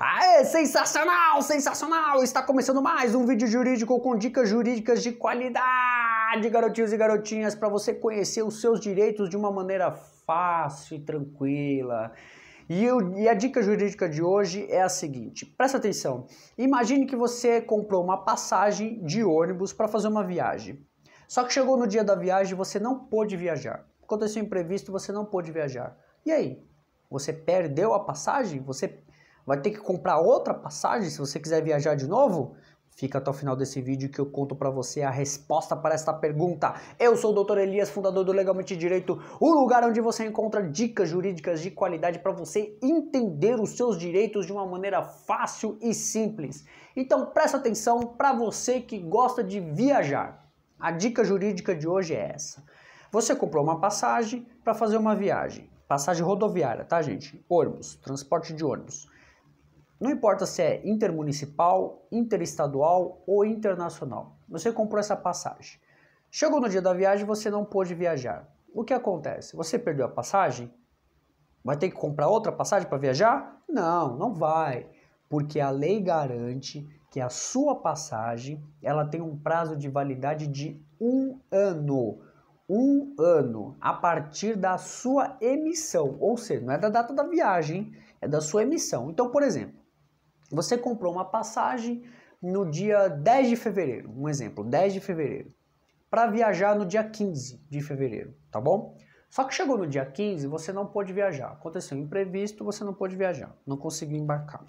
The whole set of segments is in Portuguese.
Aê, sensacional, sensacional! Está começando mais um vídeo jurídico com dicas jurídicas de qualidade, garotinhos e garotinhas, para você conhecer os seus direitos de uma maneira fácil e tranquila. E, eu, e, a dica jurídica de hoje é a seguinte: presta atenção. Imagine que você comprou uma passagem de ônibus para fazer uma viagem. Só que chegou no dia da viagem e você não pôde viajar. Aconteceu um imprevisto, você não pôde viajar. E aí? Você perdeu a passagem? Você vai ter que comprar outra passagem se você quiser viajar de novo? Fica até o final desse vídeo que eu conto para você a resposta para esta pergunta. Eu sou o Dr. Elias, fundador do Legalmente Direito, o lugar onde você encontra dicas jurídicas de qualidade para você entender os seus direitos de uma maneira fácil e simples. Então presta atenção para você que gosta de viajar. A dica jurídica de hoje é essa. Você comprou uma passagem para fazer uma viagem, passagem rodoviária, tá, gente? Ônibus, transporte de ônibus. Não importa se é intermunicipal, interestadual ou internacional. Você comprou essa passagem. Chegou no dia da viagem, você não pôde viajar. O que acontece? Você perdeu a passagem? Vai ter que comprar outra passagem para viajar? Não, não vai, porque a lei garante que a sua passagem ela tem um prazo de validade de um ano. Um ano a partir da sua emissão, ou seja, não é da data da viagem, é da sua emissão. Então, por exemplo, você comprou uma passagem no dia 10 de fevereiro, um exemplo, 10 de fevereiro, para viajar no dia 15 de fevereiro, tá bom? Só que chegou no dia 15, você não pôde viajar. Aconteceu um imprevisto, você não pôde viajar, não conseguiu embarcar.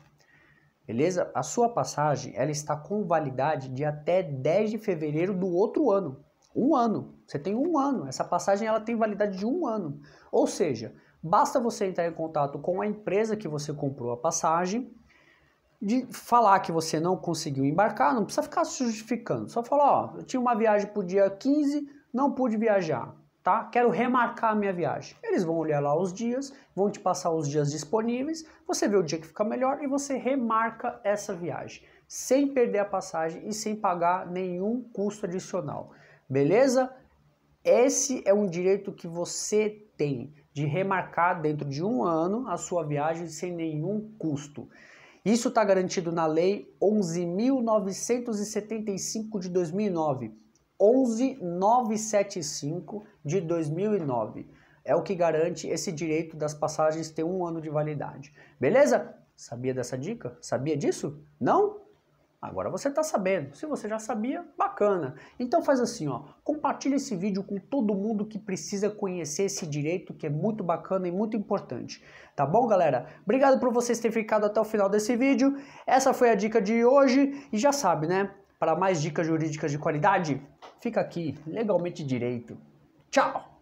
Beleza? A sua passagem, ela está com validade de até 10 de fevereiro do outro ano. Um ano. Você tem um ano. Essa passagem, ela tem validade de um ano. Ou seja, basta você entrar em contato com a empresa que você comprou a passagem de falar que você não conseguiu embarcar, não precisa ficar se justificando. Só falar, ó, eu tinha uma viagem por dia 15, não pude viajar, tá? Quero remarcar a minha viagem. Eles vão olhar lá os dias, vão te passar os dias disponíveis, você vê o dia que fica melhor e você remarca essa viagem, sem perder a passagem e sem pagar nenhum custo adicional. Beleza? Esse é um direito que você tem de remarcar dentro de um ano a sua viagem sem nenhum custo. Isso está garantido na Lei 11.975 de 2009. 11975 de 2009. É o que garante esse direito das passagens ter um ano de validade. Beleza? Sabia dessa dica? Sabia disso? Não? Agora você está sabendo. Se você já sabia, bacana. Então faz assim, ó, compartilha esse vídeo com todo mundo que precisa conhecer esse direito que é muito bacana e muito importante. Tá bom, galera? Obrigado por vocês terem ficado até o final desse vídeo. Essa foi a dica de hoje e já sabe, né? Para mais dicas jurídicas de qualidade, fica aqui, legalmente direito. Tchau.